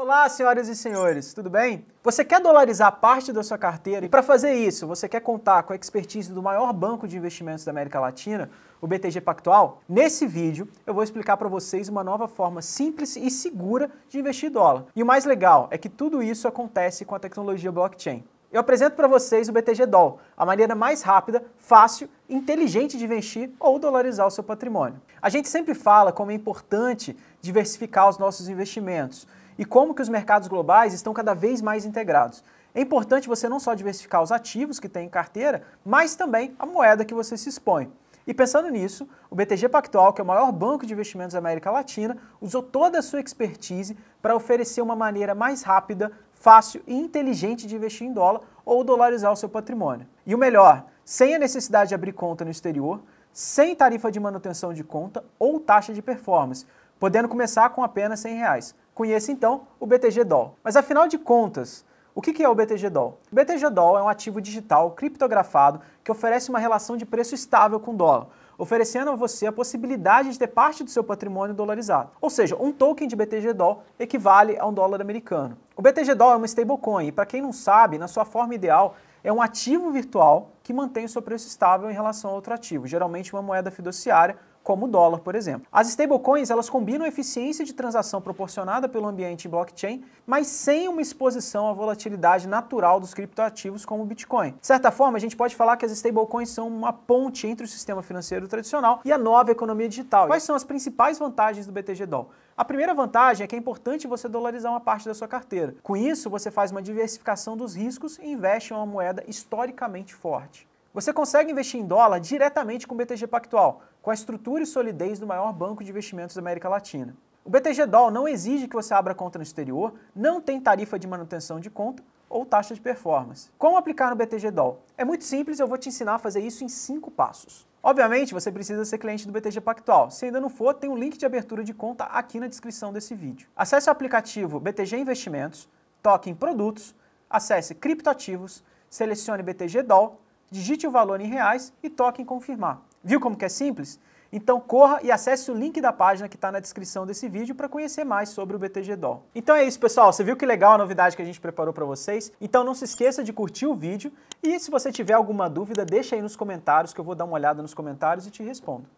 Olá, senhoras e senhores, tudo bem? Você quer dolarizar parte da sua carteira e para fazer isso, você quer contar com a expertise do maior banco de investimentos da América Latina, o BTG Pactual? Nesse vídeo, eu vou explicar para vocês uma nova forma simples e segura de investir dólar. E o mais legal é que tudo isso acontece com a tecnologia blockchain. Eu apresento para vocês o BTG Doll, a maneira mais rápida, fácil, inteligente de investir ou dolarizar o seu patrimônio. A gente sempre fala como é importante diversificar os nossos investimentos e como que os mercados globais estão cada vez mais integrados. É importante você não só diversificar os ativos que tem em carteira, mas também a moeda que você se expõe. E pensando nisso, o BTG Pactual, que é o maior banco de investimentos da América Latina, usou toda a sua expertise para oferecer uma maneira mais rápida, fácil e inteligente de investir em dólar ou dolarizar o seu patrimônio. E o melhor, sem a necessidade de abrir conta no exterior, sem tarifa de manutenção de conta ou taxa de performance, podendo começar com apenas R$100 100. Reais. Conheça então o BTG Doll Mas afinal de contas, o que é o BTG Doll? O Doll é um ativo digital criptografado que oferece uma relação de preço estável com o dólar, oferecendo a você a possibilidade de ter parte do seu patrimônio dolarizado. Ou seja, um token de BTG Doll equivale a um dólar americano. O BTG Doll é uma stablecoin e, para quem não sabe, na sua forma ideal, é um ativo virtual que mantém o seu preço estável em relação a outro ativo, geralmente uma moeda fiduciária como o dólar, por exemplo. As stablecoins, elas combinam a eficiência de transação proporcionada pelo ambiente blockchain, mas sem uma exposição à volatilidade natural dos criptoativos como o Bitcoin. De certa forma, a gente pode falar que as stablecoins são uma ponte entre o sistema financeiro tradicional e a nova economia digital. Quais são as principais vantagens do BTG DOL? A primeira vantagem é que é importante você dolarizar uma parte da sua carteira. Com isso, você faz uma diversificação dos riscos e investe em uma moeda historicamente forte. Você consegue investir em dólar diretamente com o BTG Pactual, com a estrutura e solidez do maior banco de investimentos da América Latina. O BTG Doll não exige que você abra conta no exterior, não tem tarifa de manutenção de conta ou taxa de performance. Como aplicar no BTG Doll? É muito simples, eu vou te ensinar a fazer isso em cinco passos. Obviamente, você precisa ser cliente do BTG Pactual. Se ainda não for, tem um link de abertura de conta aqui na descrição desse vídeo. Acesse o aplicativo BTG Investimentos, toque em Produtos, acesse Criptoativos, selecione BTG Doll digite o valor em reais e toque em confirmar. Viu como que é simples? Então corra e acesse o link da página que está na descrição desse vídeo para conhecer mais sobre o BTG Dó. Então é isso, pessoal. Você viu que legal a novidade que a gente preparou para vocês? Então não se esqueça de curtir o vídeo e se você tiver alguma dúvida, deixa aí nos comentários que eu vou dar uma olhada nos comentários e te respondo.